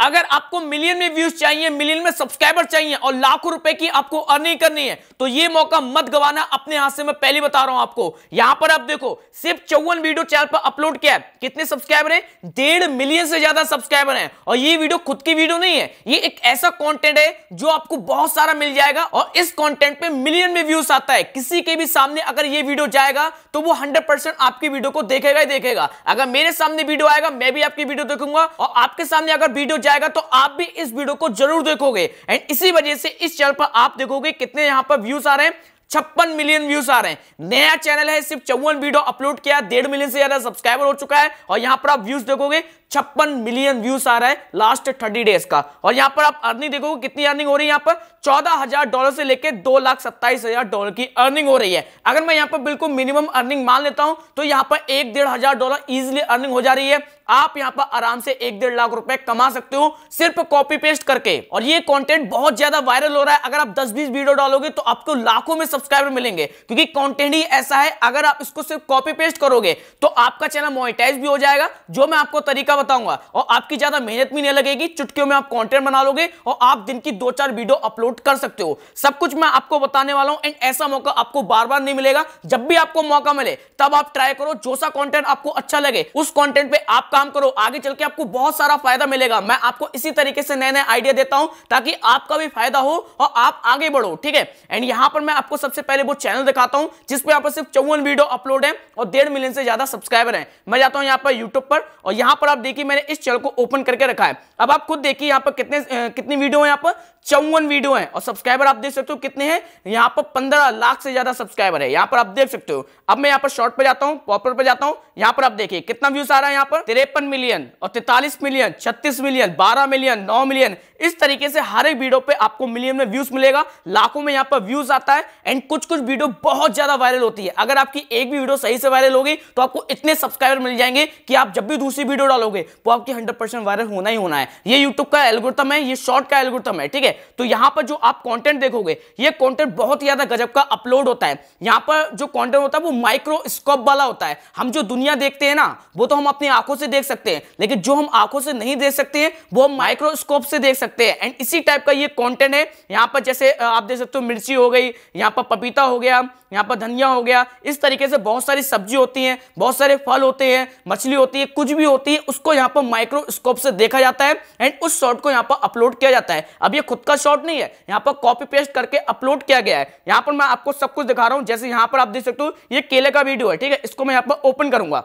अगर आपको मिलियन में व्यूज चाहिए मिलियन में सब्सक्राइबर चाहिए और लाखों रुपए की आपको अर्निंग करनी है तो ये मौका मत गवाना अपने हाथ से मैं पहले बता रहा हूं आपको यहां पर आप देखो सिर्फ चौवन वीडियो चैनल पर अपलोड किया है कितने सब्सक्राइबर हैं डेढ़ मिलियन से ज्यादा सब्सक्राइबर हैं और ये वीडियो खुद की वीडियो नहीं है ये एक ऐसा कॉन्टेंट है जो आपको बहुत सारा मिल जाएगा और इस कॉन्टेंट पे मिलियन में व्यूज आता है किसी के भी सामने अगर ये वीडियो जाएगा तो वो हंड्रेड आपकी वीडियो को देखेगा ही देखेगा अगर मेरे सामने वीडियो आएगा मैं भी आपकी वीडियो देखूंगा और आपके सामने अगर वीडियो जाएगा तो आप भी इस वीडियो को जरूर देखोगे एंड इसी वजह से इस चैनल पर आप देखोगे कितने यहां पर व्यूज आ रहे हैं छप्पन मिलियन व्यूज आ रहे हैं नया चैनल है सिर्फ चौवन वीडियो अपलोड किया डेढ़ मिलियन से ज्यादा सब्सक्राइबर हो चुका है और यहां पर आप व्यूज देखोगे छप्पन मिलियन व्यूज आ रहा है लास्ट थर्टी डेज का और यहां पर आप अर्निंग देखोगे कितनी अर्निंग हो रही है यहां पर चौदह हजार डॉलर से लेकर दो लाख सत्ताईस हजार डॉलर की अर्निंग हो रही है अगर मैं यहां पर बिल्कुल मिनिमम अर्निंग मान लेता हूं तो यहां पर एक डेढ़ हजार डॉलर इजिली अर्निंग हो जा रही है आप यहां पर आराम से एक डेढ़ लाख रुपए कमा सकते हो सिर्फ कॉपी पेस्ट करके और ये कॉन्टेंट बहुत ज्यादा वायरल हो रहा है अगर आप दस बीस वीडियो डालोगे तो आपको लाखों में सब्सक्राइबर मिलेंगे क्योंकि कॉन्टेंट ही ऐसा है अगर आप इसको सिर्फ कॉपी पेस्ट करोगे तो आपका चैनल मोनिटाइज भी हो जाएगा जो मैं आपको तरीका बताऊंगा और आपकी ज्यादा मेहनत भी नहीं लगेगी चुटकियों में आप कॉन्टेंट बना लोगे और आप दिन की दो चार वीडियो अपलोड कर सकते हो सब कुछ मैं आपको बताने वाला हूं एंड ऐसा मौका आपको बार बार नहीं मिलेगा जब भी आपको मौका मिले तब आप ट्राई करो जो सा कॉन्टेंट आपको अच्छा लगे उस कॉन्टेंट पे आप काम करो आगे चल के आपको बहुत सारा फायदा मिलेगा मैं आपको इसी तरीके से नए नए आइडिया देता हूं ताकि आपका भी फायदा हो और आप आगे बढ़ो ठीक है एंड यहां पर मैं आपको सब सबसे पहले वो चैनल दिखाता हूं जिसपे यहाँ पर सिर्फ चौवन वीडियो अपलोड है और डेढ़ मिलियन से ज्यादा सब्सक्राइबर है मैं जाता हूँ यहाँ पर यूट्यूब पर और यहाँ पर आप देखिए मैंने इस चैनल को ओपन करके रखा है अब आप खुद देखिए यहाँ पर कितने कितनी वीडियो है यहाँ पर चौवन वीडियो है और सब्सक्राइबर आप देख सकते हो कितने हैं यहाँ पर पंद्रह लाख से ज्यादा सब्सक्राइबर है यहाँ पर आप देख सकते हो अब मैं यहाँ पर शॉर्ट पर जाता हूँ पॉपर पर जाता हूँ यहाँ पर आप देखिए कितना व्यूज आ रहा है यहाँ पर तिरपन मिलियन और तैतालीस मिलियन छत्तीस मिलियन बारह मिलियन नौ मिलियन इस तरीके से हर एक वीडियो पे आपको मिलियन में व्यूज मिलेगा लाखों में यहाँ पर व्यूज आता है एंड लेकिन कुछ कुछ वीडियो बहुत ज्यादा वायरल होती है अगर आपकी एक भी वीडियो सही से वायरल होगी तो आपको इतने सब्सक्राइबर मिल जाएंगे कि आप जब भी दूसरी वीडियो डालोगे तो आपकी हंड्रेड वायरल होना ही होना है ये यूट्यूब का एल्गोरिथम है ये शॉर्ट का एल्गोरिथम है ठीक है तो यहां पर जो आप कॉन्टेंट देखोगे ये कॉन्टेंट बहुत ज्यादा गजब का अपलोड होता है यहां पर जो कॉन्टेंट होता है वो माइक्रोस्कोप वाला होता है हम जो दुनिया देखते हैं ना वो तो हम अपनी आंखों से देख सकते हैं लेकिन जो हम आंखों से नहीं देख सकते हैं वो हम माइक्रोस्कोप से देख सकते हैं एंड इसी टाइप का ये कॉन्टेंट है यहां पर जैसे आप देख सकते हो मिर्ची हो गई यहां पर पपीता हो गया यहाँ पर धनिया हो गया इस तरीके से बहुत सारी सब्जी होती हैं बहुत सारे फल होते हैं मछली होती है कुछ भी होती है उसको यहाँ पर माइक्रोस्कोप से देखा जाता है एंड उस शॉट को यहाँ पर अपलोड किया जाता है अब ये खुद का शॉट नहीं है यहाँ पर कॉपी पेस्ट करके अपलोड किया गया है यहाँ पर मैं आपको सब कुछ दिखा रहा हूँ जैसे यहाँ पर आप देख सकते हो ये केले का वीडियो है ठीक है इसको मैं यहाँ पर ओपन करूंगा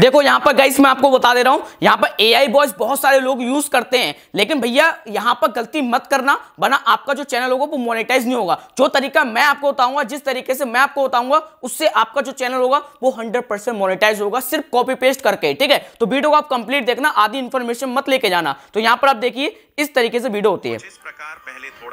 देखो यहाँ पर गाइस मैं आपको बता दे रहा हूँ यहाँ पर ए आई बॉयज बहुत सारे लोग यूज करते हैं लेकिन भैया यहाँ पर गलती मत करना वरना आपका जो चैनल होगा वो मोनेटाइज नहीं होगा जो तरीका मैं आपको बताऊंगा जिस तरीके से मैं आपको बताऊंगा उससे आपका जो चैनल होगा वो हंड्रेड परसेंट मोनिटाइज होगा सिर्फ कॉपी पेस्ट करके ठीक है तो वीडियो को आप कंप्लीट देखना आधी इन्फॉर्मेशन मत लेके जाना तो यहाँ पर आप देखिए इस तरीके से वीडियो होती है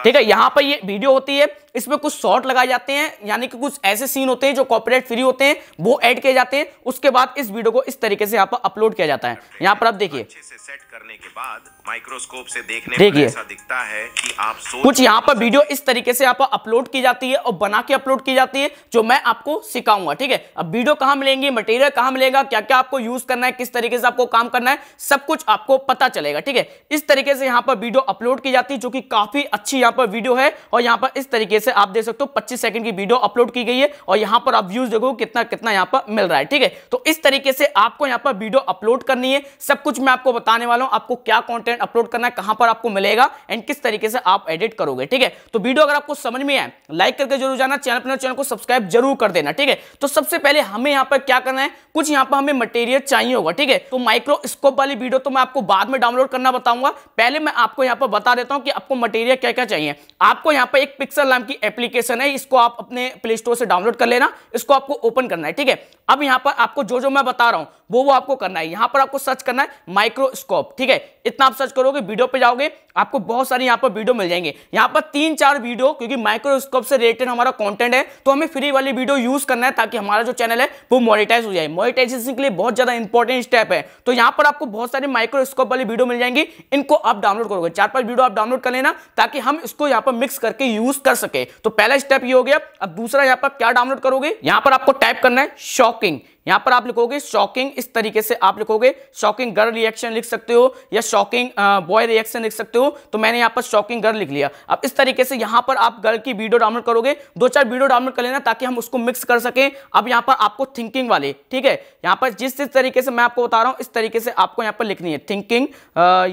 ठीक है यहाँ पर ये वीडियो होती है इसमें कुछ शॉर्ट लगाए जाते हैं यानी कि कुछ ऐसे सीन होते हैं जो कॉपरेट फ्री होते हैं वो ऐड किए जाते हैं उसके बाद इस वीडियो को इस तरीके से यहाँ पर अपलोड किया जाता है यहाँ पर आप देखिए सेट करने के बाद माइक्रोस्कोप से देखने देखिए दिखता है कि आप कुछ यहाँ पर वीडियो इस तरीके से यहाँ पर अपलोड की जाती है और बना के अपलोड की जाती है जो मैं आपको सिखाऊंगा ठीक है अब वीडियो कहाँ मिलेंगी मटेरियल कहाँ मिलेगा क्या क्या आपको यूज करना है किस तरीके से आपको काम करना है सब कुछ आपको पता चलेगा ठीक है इस तरीके से यहाँ पर वीडियो अपलोड की जाती है जो कि काफी अच्छी यहाँ पर वीडियो है और यहाँ पर इस तरीके से आप देख सकते हो 25 सेकंड की वीडियो अपलोड की गई है और यहां पर आप व्यूज देखो कितना कितना यहां पर मिल रहा है ठीक है तो इस तरीके से आपको यहां पर वीडियो अपलोड करनी है सब कुछ मैं आपको बताने वाला हूं आपको क्या कॉन्टेंट अपलोड करना है कहां पर आपको मिलेगा एंड किस तरीके से आप एडिट करोगे ठीक है तो वीडियो अगर आपको समझ में आए लाइक करके जरूर जाना चैनल अपने चैनल को सब्सक्राइब जरूर कर देना ठीक है तो सबसे पहले हमें यहां पर क्या करना है कुछ यहां पर हमें मटेरियल चाहिए होगा ठीक है तो माइक्रोस्कोप वाली वीडियो तो मैं आपको बाद में डाउनलोड करना बताऊंगा पहले मैं आपको यहां पर बता देता हूं कि आपको मटेरियल क्या क्या चाहिए आपको यहां पर एक पिक्सल नाम की एप्लीकेशन है इसको आप अपने प्ले स्टोर से डाउनलोड कर लेना इसको आपको ओपन करना है ठीक है अब यहां पर आपको जो जो मैं बता रहा हूं वो वो आपको करना है यहां पर आपको सर्च करना है माइक्रोस्कोप ठीक है इतना आप सर्च करोगे वीडियो पे जाओगे आपको बहुत सारी यहां पर वीडियो मिल जाएंगे यहां पर तीन चार वीडियो क्योंकि माइक्रोस्कोप से रिलेटेड हमारा कंटेंट है तो हमें फ्री वाली वीडियो यूज करना है ताकि हमारा जो चैनल है वो मोनिटाइज हो जाए मोनिटाइजेशन के लिए बहुत ज्यादा इंपॉर्टेंट स्टेप है तो यहां पर आपको बहुत सारी माइक्रोस्कोप वाली वीडियो मिल जाएंगी इनको आप डाउनलोड करोगे चार पांच वीडियो आप डाउनलोड कर लेना ताकि हम इसको यहां पर मिक्स करके यूज कर सके तो पहला स्टेप ये हो गया अब दूसरा यहां पर क्या डाउनलोड करोगे यहां पर आपको टाइप करना है शॉक talking यहाँ पर आप लिखोगे शॉकिंग इस तरीके से आप लिखोगे शॉकिंग गर्ल रिएक्शन लिख सकते हो या शॉकिंग बॉय रिएक्शन लिख सकते हो तो मैंने यहां पर शॉकिंग गर्ल लिख लिया अब इस तरीके से यहाँ पर आप गर्ल की वीडियो डाउनलोड करोगे दो चार वीडियो डाउनलोड कर लेना ताकि हम उसको मिक्स कर सकें अब यहाँ पर आपको थिंकिंग वाले ठीक है यहां पर जिस जिस तरीके से मैं आपको बता रहा हूँ इस तरीके से आपको यहाँ पर लिखनी है थिंकिंग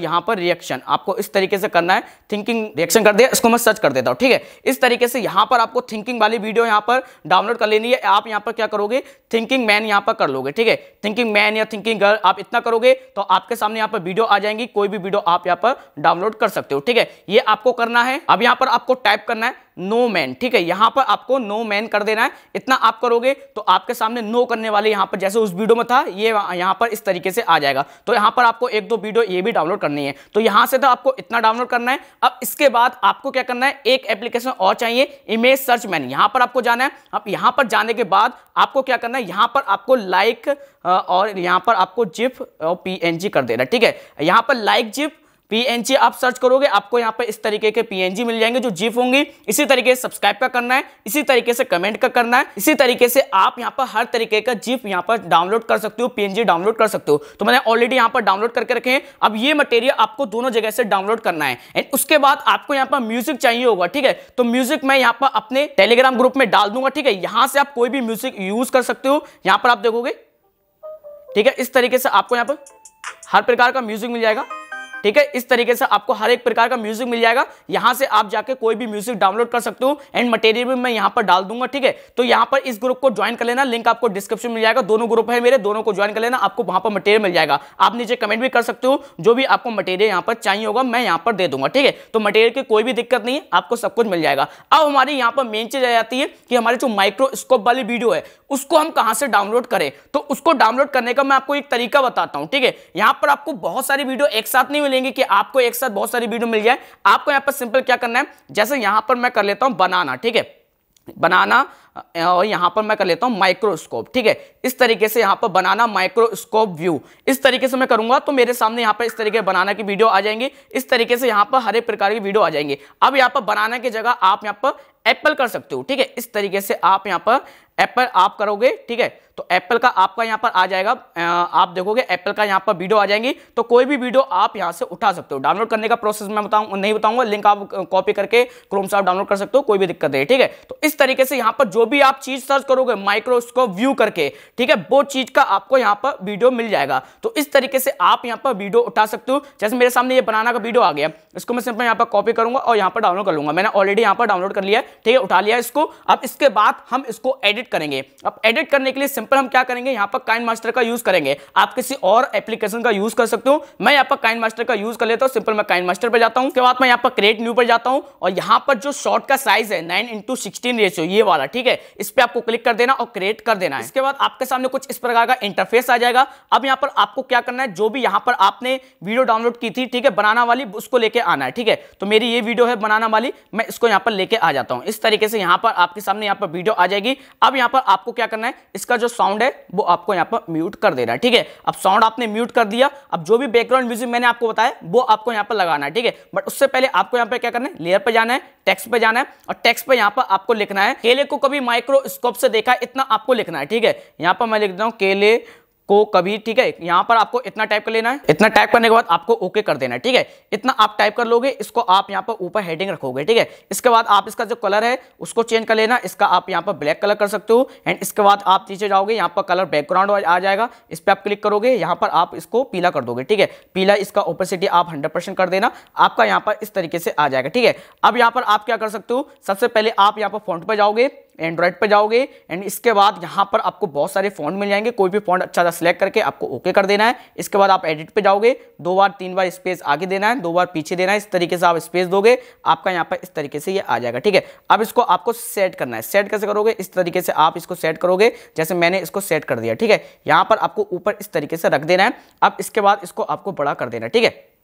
यहाँ पर रिएक्शन आपको इस तरीके से करना है थिंकिंग रिएक्शन कर दिया इसको मैं सर्च कर देता हूं ठीक है इस तरीके से यहां पर आपको थिंकिंग वाली वीडियो यहां पर डाउनलोड कर लेनी है आप यहाँ पर क्या करोगे थिंकिंग मैन यहाँ पर कर लोगे ठीक है थिंकिंग मैन या थिंकिंग गर्ल आप इतना करोगे तो आपके सामने यहाँ पर वीडियो आ जाएंगी कोई भी वीडियो आप यहाँ पर डाउनलोड कर सकते हो ठीक है ये आपको करना है अब यहाँ पर आपको टाइप करना है नो मैन ठीक है यहां पर आपको नो मैन कर देना है इतना आप करोगे तो आपके सामने नो करने वाले यहां पर जैसे उस वीडियो में था ये यहां पर इस तरीके से आ जाएगा तो यहां पर आपको एक दो वीडियो ये भी डाउनलोड करनी है तो यहां से तो आपको इतना डाउनलोड करना है अब इसके बाद आपको क्या करना है एक एप्लीकेशन और चाहिए इमेज सर्च मैन यहां पर आपको जाना है अब यहां पर जाने के बाद आपको क्या करना है यहां पर आपको लाइक और यहां पर आपको जिप और पी कर देना ठीक है यहां पर लाइक जिप पीएनजी आप सर्च करोगे आपको यहाँ पर इस तरीके के पीएनजी मिल जाएंगे जो जीप होंगी इसी तरीके से सब्सक्राइब का करना है इसी तरीके से कमेंट का करना है इसी तरीके से आप यहाँ पर हर तरीके का जीप यहाँ पर डाउनलोड कर सकते हो पीएनजी डाउनलोड कर सकते हो तो मैंने ऑलरेडी यहाँ पर डाउनलोड करके रखे हैं अब ये मटेरियल आपको दोनों जगह से डाउनलोड करना है एंड उसके बाद आपको यहाँ पर म्यूजिक चाहिए होगा ठीक है तो म्यूजिक मैं यहाँ पर अपने टेलीग्राम ग्रुप में डाल दूंगा ठीक है यहाँ से आप कोई भी म्यूजिक यूज कर सकते हो यहाँ पर आप देखोगे ठीक है इस तरीके से आपको यहाँ पर हर प्रकार का म्यूजिक मिल जाएगा ठीक है इस तरीके से आपको हर एक प्रकार का म्यूजिक मिल जाएगा यहां से आप जाके कोई भी म्यूजिक डाउनलोड कर सकते हो एंड मटेरियल भी मैं यहां पर डाल दूंगा ठीक है तो यहां पर इस ग्रुप को ज्वाइन कर लेना लिंक आपको डिस्क्रिप्शन मिल जाएगा दोनों ग्रुप है मेरे दोनों को ज्वाइन कर लेना आपको वहां पर मटेरियल मिल जाएगा आप नीचे कमेंट भी कर सकते हो जो भी आपको मटेरियल यहां पर चाहिए होगा मैं यहां पर दे दूंगा ठीक है तो मटेरियल की कोई भी दिक्कत नहीं है आपको सब कुछ मिल जाएगा अब हमारी यहाँ पर मेन चीज आ जाती है कि हमारे जो माइक्रोस्कोप वाली वीडियो है उसको हम कहां से डाउनलोड करें तो उसको डाउनलोड करने का मैं आपको एक तरीका बताता हूं ठीक है यहां पर आपको बहुत सारी वीडियो एक साथ नहीं मिलेगी देंगे कि आपको एक साथ बहुत सारी वीडियो मिल जाए आपको यहाँ पर सिंपल क्या करना है जैसे यहाँ पर मैं कर लेता हूँ बनाना ठीक है बनाना और यहाँ पर मैं कर लेता हूँ माइक्रोस्कोप ठीक है इस तरीके से यहाँ पर बनाना माइक्रोस्कोप व्यू इस तरीके से मैं करूंगा तो मेरे सामने यहाँ पर इस तरीके बनाना की वीडियो आ जाएंगी इस तरीके से यहाँ पर हर एक प्रकार की वीडियो आ जाएंगे अब यहाँ पर बनाना की जगह आप यहाँ पर एप्पल कर सकते हो ठीक है इस तरीके से आप यहाँ पर एप्पल आप करोगे ठीक है तो एप्पल का आपका यहाँ पर आ जाएगा आप देखोगे एप्पल का यहाँ पर वीडियो आ जाएंगी तो कोई भी वीडियो आप यहाँ से उठा सकते हो डाउनलोड करने का प्रोसेस मैं बताऊँ नहीं बताऊँगा लिंक आप कॉपी करके क्रोम से आप डाउनलोड कर सकते हो कोई भी दिक्कत नहीं ठीक है तो इस तरीके से यहाँ पर जो भी आप चीज़ सर्च करोगे माइक्रोस्कोप व्यू करके ठीक है वो चीज़ का आपको यहाँ पर वीडियो मिल जाएगा तो इस तरीके से आप यहाँ पर वीडियो उठा सकते हो जैसे मेरे सामने ये बनाना का वीडियो आ गया इसको मैं सिंपल यहाँ पर कॉपी करूंगा और यहाँ पर डाउनलोड कर लूंगा मैंने ऑलरेडी यहाँ पर डाउनलोड कर लिया ठीक है उठा लिया इसको अब इसके बाद हम इसको एडिट करेंगे अब एडिट करने के लिए सिंपल हम क्या करेंगे यहां पर काइन मास्टर का यूज करेंगे आप किसी और एप्लीकेशन का यूज कर सकते हो मैं यहाँ पर काइन मास्टर का यूज कर लेता हूँ सिंपल मैं काइन मास्टर पर जाता हूँ उसके बाद मैं यहाँ पर क्रिएट न्यू पर जाता हूँ और यहाँ पर जो शॉर्ट का साइज है नाइन इंटू सिक्सटीन रेशियो ये वाला ठीक है इस पर आपको क्लिक कर देना और क्रिएट कर देना है इसके बाद आपके सामने कुछ इस प्रकार का इंटरफेस आ जाएगा अब यहाँ पर आपको क्या करना है जो भी यहाँ पर आपने वीडियो डाउनलोड की थी ठीक है बनाना वाली उसको लेके आना है ठीक है तो मेरी ये वीडियो है बनाना वाली मैं इसको यहाँ पर लेके आ जाता हूँ इस तरीके से यहाँ पर आपके सामने यहाँ पर वीडियो आ जाएगी अब यहाँ पर आपको क्या करना है इसका जो साउंड है वो आपको यहाँ पर म्यूट कर देना है ठीक है अब साउंड आपने म्यूट कर दिया अब जो भी बैकग्राउंड म्यूजिक मैंने आपको बताया वो आपको यहाँ पर लगाना है ठीक है बट उससे पहले आपको यहाँ पर क्या करना है लेयर पर जाना है टेक्स्ट पर जाना है और टेक्स्ट पर यहाँ पर आपको लिखना है केले को कभी माइक्रोस्कोप से देखा इतना आपको लिखना है ठीक है यहाँ पर मैं लिख देता हूँ केले को कभी ठीक है यहाँ पर आपको इतना टाइप कर लेना है इतना टाइप करने के बाद आपको ओके कर देना है ठीक है इतना आप टाइप कर लोगे इसको आप यहाँ पर ऊपर हेडिंग रखोगे ठीक है इसके बाद आप इसका जो कलर है उसको चेंज कर लेना इसका आप यहाँ पर ब्लैक कलर कर सकते हो एंड इसके बाद आप नीचे जाओगे यहाँ पर कलर बैकग्राउंड आ जाएगा इस पर आप क्लिक करोगे यहाँ पर आप इसको पीला कर दोगे ठीक है पीला इसका ओपेसिटी आप हंड्रेड कर देना आपका यहाँ पर इस तरीके से आ जाएगा ठीक है अब यहाँ पर आप क्या कर सकते हो सबसे पहले आप यहाँ पर फ्रंट पर जाओगे एंड्रॉइड पर जाओगे एंड इसके बाद यहाँ पर आपको बहुत सारे फोन मिल जाएंगे कोई भी फोन अच्छा सा सिलेक्ट करके आपको ओके कर देना है इसके बाद आप एडिट पर जाओगे दो बार तीन बार स्पेस आगे देना है दो बार पीछे देना है इस तरीके से आप स्पेस दोगे आपका यहाँ पर इस तरीके से ये आ जाएगा ठीक है अब इसको आपको सेट करना है सेट कैसे करोगे इस तरीके से आप इसको सेट करोगे जैसे मैंने इसको सेट कर दिया ठीक है यहाँ पर आपको ऊपर इस तरीके से रख देना है अब इसके बाद इसको आपको बड़ा कर देना ठीक है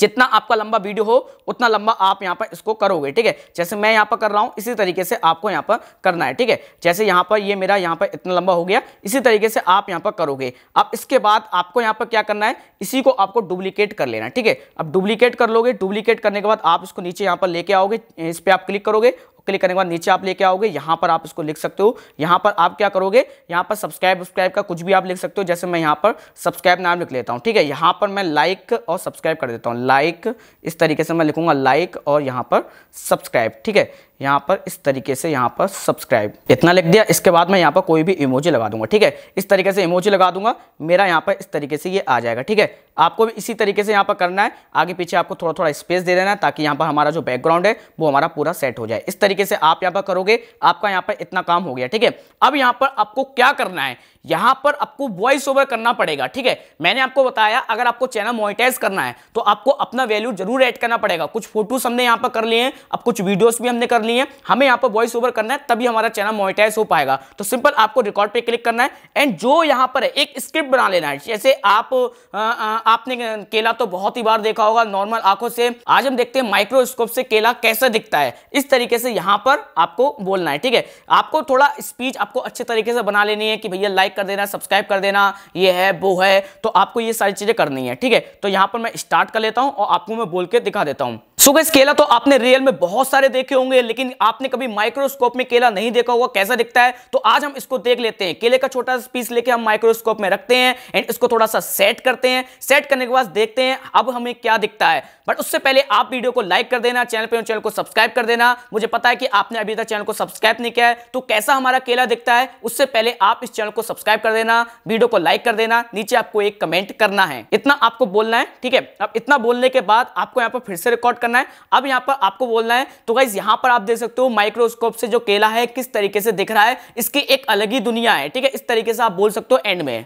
जितना आपका लंबा वीडियो हो उतना लंबा आप यहाँ पर इसको करोगे ठीक है जैसे मैं यहाँ पर कर रहा हूँ इसी तरीके से आपको यहाँ पर करना है ठीक है जैसे यहाँ पर ये यह मेरा यहाँ पर इतना लंबा हो गया इसी तरीके से आप यहाँ पर करोगे अब इसके बाद आपको यहाँ पर क्या करना है इसी को आपको डुप्लीकेट कर लेना ठीक है अब डुप्लीकेट कर लोगे डुप्लीकेट करने के बाद आप इसको नीचे यहाँ पर लेके आओगे इस पर आप क्लिक करोगे क्लिक करने के बाद नीचे आप लेके आओगे यहां पर आप इसको लिख सकते हो यहां पर आप क्या करोगे यहां पर सब्सक्राइब सब्सक्राइब का कुछ भी आप लिख सकते हो जैसे मैं यहां पर सब्सक्राइब नाम लिख लेता हूं ठीक है यहां पर मैं लाइक और सब्सक्राइब कर देता हूं लाइक इस तरीके से मैं लिखूंगा लाइक और यहां पर सब्सक्राइब ठीक है यहाँ पर इस तरीके से यहाँ पर सब्सक्राइब इतना लिख दिया इसके बाद मैं यहाँ पर कोई भी इमोजी लगा दूंगा ठीक है इस तरीके से इमोजी लगा दूंगा मेरा यहाँ पर इस तरीके से ये आ जाएगा ठीक है आपको भी इसी तरीके से यहाँ पर करना है आगे पीछे आपको थोड़ा थोड़ा स्पेस दे देना है ताकि यहाँ पर हमारा जो बैकग्राउंड है वो हमारा पूरा सेट हो जाए इस तरीके से आप यहाँ पर करोगे आपका यहाँ पर इतना काम हो गया ठीक है अब यहाँ पर आपको क्या करना है यहां पर आपको वॉइस ओवर करना पड़ेगा ठीक है मैंने आपको बताया अगर आपको चैनल मोनिटाइज करना है तो आपको अपना वैल्यू जरूर ऐड करना पड़ेगा कुछ फोटोज हमने यहां पर कर लिए हैं अब कुछ वीडियोस भी हमने कर लिए हैं हमें यहां पर वॉइस ओवर करना है तभी हमारा चैनल मोनिटाइज हो पाएगा तो सिंपल आपको रिकॉर्ड पर क्लिक करना है एंड जो यहां पर है एक स्क्रिप्ट बना लेना है जैसे आप आ, आ, आपने केला तो बहुत ही बार देखा होगा नॉर्मल आंखों से आज हम देखते हैं माइक्रोस्कोप से केला कैसा दिखता है इस तरीके से यहां पर आपको बोलना है ठीक है आपको थोड़ा स्पीच आपको अच्छे तरीके से बना लेनी है कि भैया लाइक कर देना सब्सक्राइब कर देना ये है वो है तो आपको ये सारी चीज़ें करनी है ठीक है तो यहाँ पर मैं स्टार्ट कर लेता हूँ और आपको मैं बोल के दिखा देता हूँ सो गैस केला तो आपने रियल में बहुत सारे देखे होंगे लेकिन आपने कभी माइक्रोस्कोप में केला नहीं देखा होगा कैसा दिखता है तो आज हम इसको देख लेते हैं केले का छोटा सा पीस लेके हम माइक्रोस्कोप में रखते हैं एंड इसको थोड़ा सा सेट करते हैं सेट करने के बाद देखते हैं अब हमें क्या दिखता है बट उससे पहले आप वीडियो को लाइक कर देना चैनल पर चैनल को सब्सक्राइब कर देना मुझे पता है कि आपने अभी तक चैनल को सब्सक्राइब नहीं किया है तो कैसा हमारा केला दिखता है उससे पहले आप इस चैनल को सब्सक्राइब कर देना वीडियो को लाइक कर देना नीचे आपको एक कमेंट करना है इतना आपको बोलना है ठीक है अब इतना बोलने के बाद आपको यहाँ पर फिर से रिकॉर्ड करना है अब यहां पर आपको बोलना है तो गाइज यहां पर आप देख सकते हो माइक्रोस्कोप से जो केला है किस तरीके से दिख रहा है इसकी एक अलग ही दुनिया है ठीक है इस तरीके से आप बोल सकते हो एंड में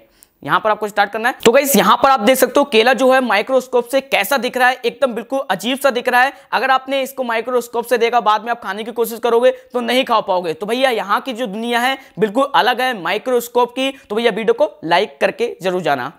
यहां पर आपको स्टार्ट करना है तो गाइस यहां पर आप देख सकते हो केला जो है माइक्रोस्कोप से कैसा दिख रहा है एकदम बिल्कुल अजीब सा दिख रहा है अगर आपने इसको माइक्रोस्कोप से देखा बाद में आप खाने की कोशिश करोगे तो नहीं खा पाओगे तो भैया यहां की जो दुनिया है बिल्कुल अलग है माइक्रोस्कोप की तो भैया वीडियो को लाइक करके जरूर जाना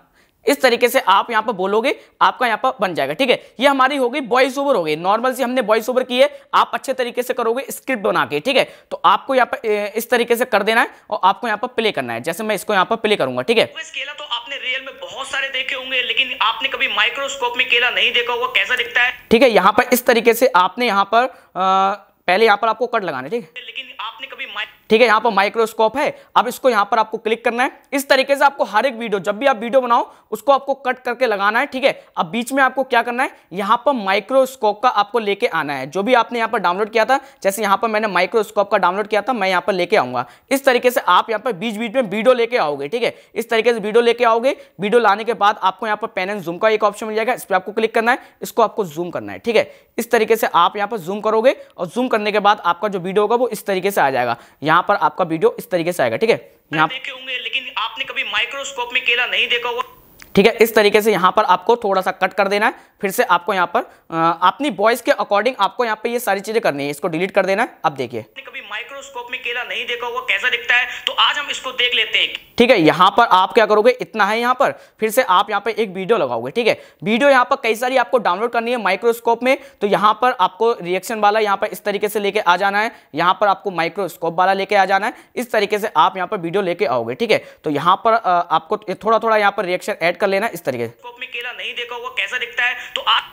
इस तरीके से आप यहां पर बोलोगे आपका यहां पर बन जाएगा ठीक है ये हमारी हो गई वॉइस ओवर हो गई नॉर्मल सी हमने वॉइस ओवर की है आप अच्छे तरीके से करोगे स्क्रिप्ट बना के ठीक है तो आपको यहां पर इस तरीके से कर देना है और आपको यहां पर प्ले करना है जैसे मैं इसको यहां पर प्ले करूंगा ठीक है तो, तो आपने रियल में बहुत सारे देखे होंगे लेकिन आपने कभी माइक्रोस्कोप में केला नहीं देखा होगा कैसा दिखता है ठीक है यहाँ पर इस तरीके से आपने यहाँ पर पहले यहाँ पर आपको कट लगाना ठीक है लेकिन आपने कभी ठीक है यहां पर माइक्रोस्कोप है अब इसको यहां पर आपको क्लिक करना है इस तरीके से आपको हर एक वीडियो जब भी आप वीडियो बनाओ उसको आपको कट करके लगाना है ठीक है अब बीच में आपको क्या करना है यहां पर माइक्रोस्कोप का आपको लेके आना है जो भी आपने यहां पर डाउनलोड किया था जैसे यहां पर मैंने माइक्रोस्कोप का डाउनलोड किया था मैं यहां पर लेके आऊंगा इस तरीके से आप यहां पर बीच बीच में वीडियो लेके आओगे ठीक है इस तरीके से वीडियो लेके आओगे वीडियो लाने के बाद आपको यहां पर पेन एंड जूम का एक ऑप्शन मिल जाएगा इस पर आपको क्लिक करना है इसको आपको जूम करना है ठीक है इस तरीके से आप यहां पर जूम करोगे और जूम करने के बाद आपका जो वीडियो होगा वो इस तरीके से आ जाएगा यहां यहाँ पर आपका वीडियो इस तरीके से आएगा ठीक है यहाँ देखे होंगे लेकिन आपने कभी माइक्रोस्कोप में केला नहीं देखा होगा ठीक है इस तरीके से यहाँ पर आपको थोड़ा सा कट कर देना है फिर से आपको यहाँ पर अपनी वॉइस के अकॉर्डिंग आपको यहाँ पर ये सारी चीजें करनी है इसको डिलीट कर देना है अब देखिए कभी माइक्रोस्कोप में केला नहीं देखा होगा कैसा दिखता है तो आज हम इसको देख लेते हैं ठीक है यहाँ पर आप क्या करोगे इतना है यहाँ पर फिर से आप यहाँ पर एक वीडियो लगाओगे ठीक है वीडियो यहाँ पर कई सारी आपको डाउनलोड करनी है माइक्रोस्कोप में तो यहाँ पर आपको रिएक्शन वाला यहाँ पर इस तरीके से लेके आ जाना है यहाँ पर आपको माइक्रोस्कोप वाला लेके आ जाना है इस तरीके से आप यहाँ पर वीडियो लेके आओगे ठीक है तो यहाँ पर आपको थोड़ा थोड़ा यहाँ पर रिएक्शन एड कर लेना इस तरीके से केला नहीं देखा होगा कैसा दिखता है तो आप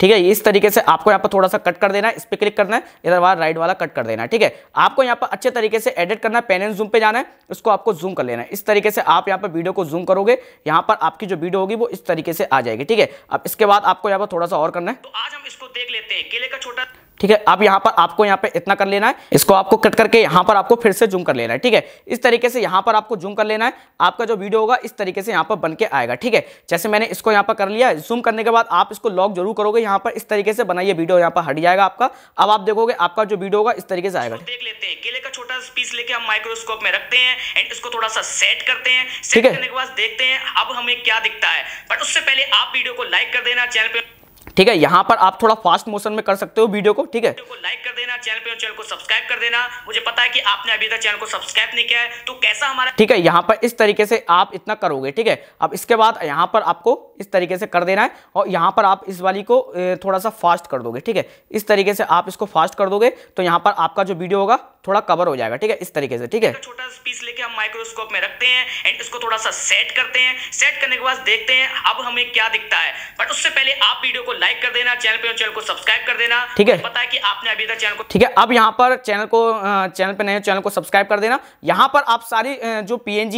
ठीक है इस तरीके से आपको यहाँ पर थोड़ा सा कट कर देना है इस पर क्लिक करना है इधर वाला राइट वाला कट कर देना है ठीक है आपको यहाँ पर अच्छे तरीके से एडिट करना है पेन एंड जूम पे जाना है इसको आपको जूम कर लेना है इस तरीके से आप यहाँ पर वीडियो को जूम करोगे यहाँ पर आपकी जो वीडियो होगी वो इस तरीके से आ जाएगी ठीक है अब इसके बाद आपको यहाँ पर थोड़ा सा और करना है तो आज हम इसको देख लेते हैं केले का छोटा ठीक है आप यहाँ पर आपको यहाँ पे इतना कर लेना है इसको आपको कट करके यहाँ पर आपको फिर से जूम कर लेना है ठीक है इस तरीके से यहाँ पर आपको जूम कर लेना है आपका जो वीडियो होगा इस तरीके से यहाँ पर बन के आएगा ठीक है जैसे मैंने इसको यहाँ पर कर लिया जूम करने के बाद आप इसको लॉक जरूर करोगे यहाँ पर इस तरीके से बनाइए वीडियो यहाँ पर हट जाएगा आपका अब आप देखोगे आपका जो वीडियो होगा इस तरीके से आएगा देख लेते हैं केले का छोटा पीस लेके हम माइक्रोस्कोप में रखते हैं एंड इसको थोड़ा सा सेट करते हैं सेट करने के बाद देखते हैं अब हमें क्या दिखता है बट उससे पहले आप वीडियो को लाइक कर देना चैनल पर ठीक है यहाँ पर आप थोड़ा फास्ट मोशन में कर सकते हो वीडियो को ठीक है लाइक कर देना चैनल पे चैनल को सब्सक्राइब कर देना मुझे पता है कि आपने अभी तक चैनल को सब्सक्राइब नहीं किया है तो कैसा हमारा ठीक है यहाँ पर इस तरीके से आप इतना करोगे ठीक है अब इसके बाद यहाँ पर आपको इस तरीके से कर देना है और यहाँ पर आप इस वाली को थोड़ा सा फास्ट कर दोगे ठीक है इस तरीके से आप इसको फास्ट कर दोगे तो यहाँ पर आपका जो वीडियो होगा थोड़ा कवर हो जाएगा ठीक है इस तरीके से ठीक है छोटा सा पीस लेके हम माइक्रोस्कोप में रखते हैं एंड इसको थोड़ा सा सेट करते हैं सेट करने के बाद देखते हैं अब हमें क्या दिखता है बट उससे पहले आप वीडियो को लाइक कर देना चैनल पे चैनल को सब्सक्राइब कर देना ठीक है पता है कि आपने अभी तक चैनल को ठीक है अब यहाँ पर चैनल को चैनल पे नए चैनल को सब्सक्राइब कर देना यहाँ पर आप सारी जो पी एन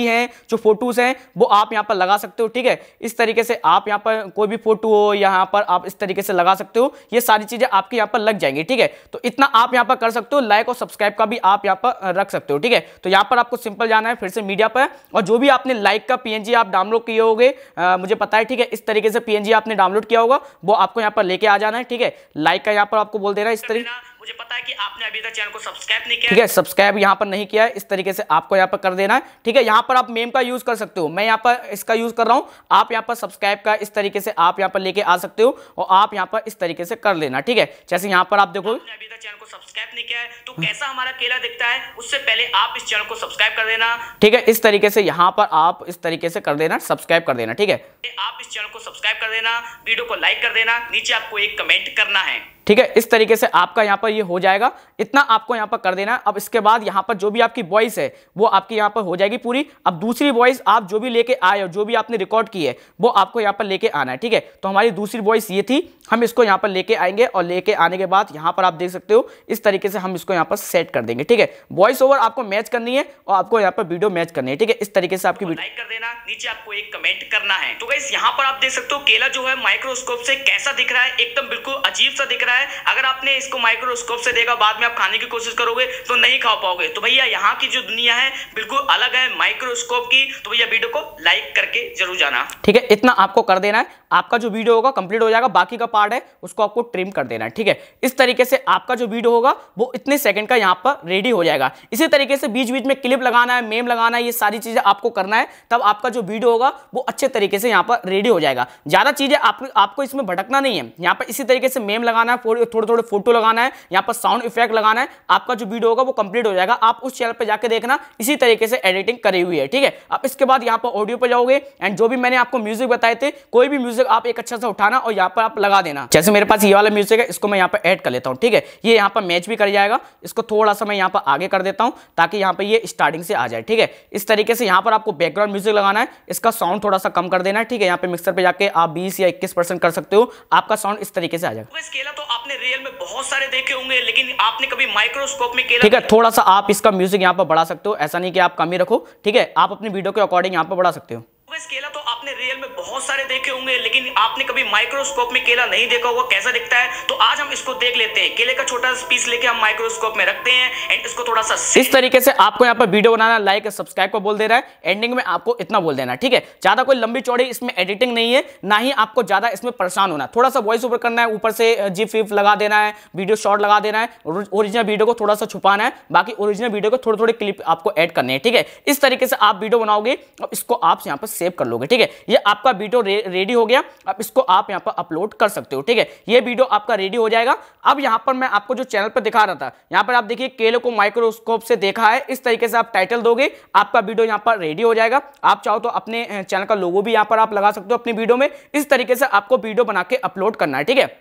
जो फोटोज हैं वो आप यहाँ पर लगा सकते हो ठीक है इस तरीके से आप यहाँ पर कोई भी फोटो हो यहाँ पर आप इस तरीके से लगा सकते हो ये सारी चीज़ें आपके यहाँ पर लग जाएंगी ठीक है तो इतना आप यहाँ पर कर सकते हो लाइक और सब्सक्राइब का भी आप यहाँ पर रख सकते हो ठीक है तो यहाँ पर आपको सिंपल जाना है फिर से मीडिया पर और जो भी आपने लाइक का पी आप डाउनलोड किए हो मुझे पता है ठीक है इस तरीके से पी आपने डाउनलोड किया होगा वो आपको यहाँ पर लेके आ जाना है ठीक है लाइक का यहाँ पर आपको बोल देना इस तरीके मुझे पता है कि आपने अभी तक चैनल को सब्सक्राइब नहीं किया ठीक है सब्सक्राइब यहाँ पर नहीं किया है इस तरीके से आपको यहाँ पर कर देना है ठीक है यहाँ पर आप मेम का यूज कर सकते हो मैं यहाँ पर इसका यूज कर रहा हूँ आप यहाँ पर सब्सक्राइब का इस तरीके से आप यहाँ पर लेके आ सकते हो और आप यहाँ पर इस तरीके से कर लेना ठीक है जैसे यहाँ पर आप देखो अभी तक चैनल को सब्सक्राइब नहीं किया है तो कैसा हमारा केला दिखता है उससे पहले आप इस चैनल को सब्सक्राइब कर देना ठीक है इस तरीके से यहाँ पर आप इस तरीके से कर देना सब्सक्राइब कर देना ठीक है आप इस चैनल को सब्सक्राइब कर देना वीडियो को लाइक कर देना नीचे आपको एक कमेंट करना है ठीक है इस तरीके से आपका यहाँ पर ये यह हो जाएगा इतना आपको यहाँ पर कर देना है अब इसके बाद यहाँ पर जो भी आपकी वॉइस है वो आपकी यहाँ पर हो जाएगी पूरी अब दूसरी वॉइस आप जो भी लेके आए हो जो भी आपने रिकॉर्ड की है वो आपको यहाँ पर लेके आना है ठीक है तो हमारी दूसरी वॉइस ये थी हम इसको यहाँ पर लेके आएंगे और लेके आने के बाद यहाँ पर आप देख सकते हो इस तरीके से हम इसको यहाँ पर सेट कर देंगे ठीक है वॉइस ओवर आपको मैच करनी है और आपको यहाँ पर वीडियो मैच करनी है ठीक है इस तरीके से आपकी लाइक कर देना नीचे आपको एक कमेंट करना है तो यहाँ पर आप देख सकते हो केला जो है माइक्रोस्कोप से कैसा दिख रहा है एकदम बिल्कुल अजीब सा दिख रहा है है अगर आपने इसको माइक्रोस्कोप से देखा बाद में आप खाने की कोशिश करोगे तो नहीं खा पाओगे तो भैया यहाँ की जो दुनिया है बिल्कुल अलग है माइक्रोस्कोप की तो भैया वीडियो को लाइक करके जरूर जाना ठीक है इतना आपको कर देना है आपका जो वीडियो होगा कंप्लीट हो जाएगा बाकी का पार्ट है उसको आपको ट्रिम कर देना है ठीक है इस तरीके से आपका जो वीडियो होगा वो इतने सेकंड का यहाँ पर रेडी हो जाएगा इसी तरीके से बीच बीच में क्लिप लगाना है मेम लगाना है ये सारी चीज़ें आपको करना है तब आपका जो वीडियो होगा वो अच्छे तरीके से यहाँ पर रेडी हो जाएगा ज़्यादा चीज़ें आप, आपको इसमें भटकना नहीं है यहाँ पर इसी तरीके से मेम लगाना है आपको थोड़े थोड़े फोटो लगाना है यहाँ पर साउंड इफेक्ट लगाना है आपका जो वीडियो होगा वो कंप्लीट हो जाएगा आप उस चैनल पर जाकर देखना इसी तरीके से एडिटिंग करी हुई है ठीक है अब इसके बाद यहाँ पर ऑडियो पर जाओगे एंड जो भी मैंने आपको म्यूजिक बताए थे कोई भी म्यूजिक आप एक अच्छा सा उठाना और यहाँ पर आप लगा देना जैसे मेरे पास ये वाला म्यूजिक है इसको मैं यहाँ पर एड कर लेता हूँ ठीक है ये यहाँ पर मैच भी कर जाएगा इसको थोड़ा सा मैं यहाँ पर आगे कर देता हूँ ताकि यहाँ पर ये स्टार्टिंग से आ जाए ठीक है इस तरीके से यहाँ पर आपको बैकग्राउंड म्यूजिक लगाना है इसका साउंड थोड़ा सा कम कर देना है ठीक है यहाँ पे मिक्सर पे जाके आप 20 या 21 परसेंट कर सकते हो आपका साउंड इस तरीके से आ जाएगा तो आपने रियल में बहुत सारे देखे होंगे लेकिन आपने कभी माइक्रोस्कोप में ठीक है थोड़ा सा आप इसका म्यूजिक यहाँ पर बढ़ा सकते हो ऐसा नहीं कि आप कम ही रखो ठीक है आप अपनी वीडियो के अकॉर्डिंग यहाँ पर बढ़ा सकते हो केला तो आपने रियल में बहुत सारे देखे होंगे लेकिन आपने कभी माइक्रोस्कोप में केला नहीं देखा होगा कैसा दिखता है तो आज हम इसको देख लेते हैं केले का छोटा पीस लेके हम माइक्रोस्कोप में रखते हैं एंड इसको थोड़ा सा इस तरीके से आपको यहाँ पर वीडियो बनाना लाइक सब्सक्राइब को बोल दे रहा है एंडिंग में आपको इतना बोल देना ठीक है ज्यादा कोई लंबी चौड़ी इसमें एडिटिंग नहीं है ना ही आपको ज्यादा इसमें परेशान होना थोड़ा सा वॉइस ओवर करना है ऊपर से जीप वीप लगा देना है वीडियो शॉर्ट लगा देना है ओरिजिनल वीडियो को थोड़ा सा छुपाना है बाकी ओरिजिनल वीडियो को थोड़े थोड़े क्लिप आपको एड करने है ठीक है इस तरीके से आप वीडियो बनाओगे और इसको आप यहाँ पर सेव कर लोगे ठीक है ये आपका वीडियो रे, रेडी हो गया अब इसको आप यहाँ पर अपलोड कर सकते हो ठीक है ये वीडियो आपका रेडी हो जाएगा अब यहाँ पर मैं आपको जो चैनल पर दिखा रहा था यहाँ पर आप देखिए केले को माइक्रोस्कोप से देखा है इस तरीके से आप टाइटल दोगे आपका वीडियो यहाँ पर रेडी हो जाएगा आप चाहो तो अपने चैनल का लोगो भी यहाँ पर आप लगा सकते हो अपनी वीडियो में इस तरीके से आपको वीडियो बना के अपलोड करना है ठीक है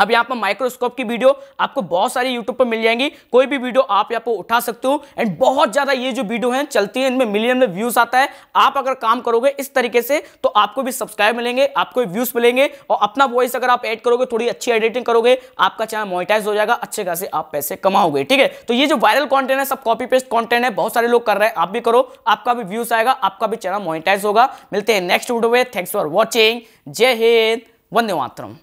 अब यहाँ पर माइक्रोस्कोप की वीडियो आपको बहुत सारी यूट्यूब पर मिल जाएंगी कोई भी वीडियो आप यहाँ पर उठा सकते हो एंड बहुत ज़्यादा ये जो वीडियो हैं चलती है इनमें मिलियन में व्यूज़ आता है आप अगर काम करोगे इस तरीके से तो आपको भी सब्सक्राइब मिलेंगे आपको भी व्यूज़ मिलेंगे और अपना वॉइस अगर आप ऐड करोगे थोड़ी अच्छी एडिटिंग करोगे आपका चैनल मोनिटाइज हो जाएगा अच्छे खासे आप पैसे कमाओगे ठीक है तो ये जो वायरल कॉन्टेंट है सब कॉपी पेस्ट कॉन्टेंट है बहुत सारे लोग कर रहे हैं आप भी करो आपका भी व्यूज़ आएगा आपका भी चैनल मोनिटाइज होगा मिलते हैं नेक्स्ट वीडियो में थैंक्स फॉर वॉचिंग जय हिंद वंदे मातरम